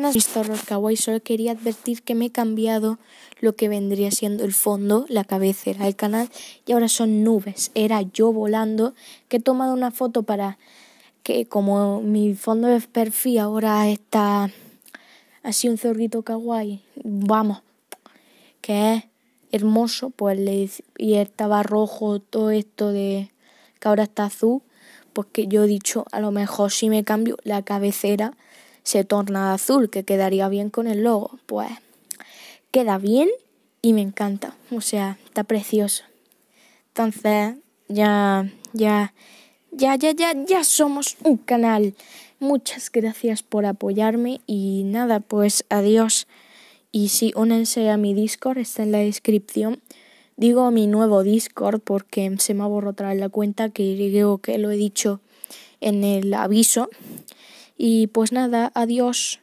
Buenas Kawaii, solo quería advertir que me he cambiado lo que vendría siendo el fondo, la cabecera del canal y ahora son nubes, era yo volando que he tomado una foto para que como mi fondo de perfil ahora está así un zorrito kawaii, vamos, que es hermoso, pues le, y estaba rojo todo esto de que ahora está azul, porque yo he dicho a lo mejor si me cambio la cabecera se torna azul, que quedaría bien con el logo. Pues queda bien y me encanta. O sea, está precioso. Entonces, ya, ya, ya, ya, ya, ya somos un canal. Muchas gracias por apoyarme y nada, pues adiós. Y sí, únense a mi Discord, está en la descripción. Digo mi nuevo Discord porque se me ha borrado otra vez la cuenta que que lo he dicho en el aviso. Y pues nada, adiós.